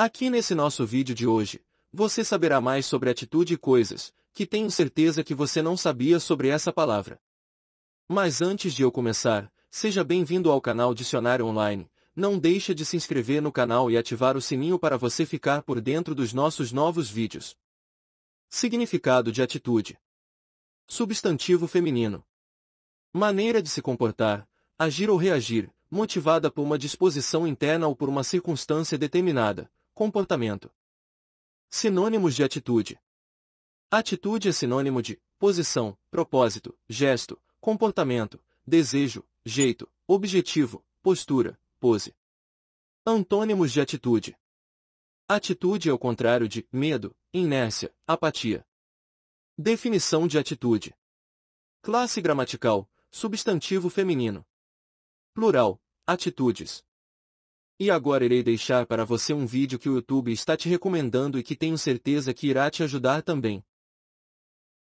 Aqui nesse nosso vídeo de hoje, você saberá mais sobre atitude e coisas, que tenho certeza que você não sabia sobre essa palavra. Mas antes de eu começar, seja bem-vindo ao canal Dicionário Online, não deixa de se inscrever no canal e ativar o sininho para você ficar por dentro dos nossos novos vídeos. Significado de atitude Substantivo feminino Maneira de se comportar, agir ou reagir, motivada por uma disposição interna ou por uma circunstância determinada, comportamento. Sinônimos de atitude. Atitude é sinônimo de posição, propósito, gesto, comportamento, desejo, jeito, objetivo, postura, pose. Antônimos de atitude. Atitude é o contrário de medo, inércia, apatia. Definição de atitude. Classe gramatical, substantivo feminino. Plural, atitudes. E agora irei deixar para você um vídeo que o YouTube está te recomendando e que tenho certeza que irá te ajudar também.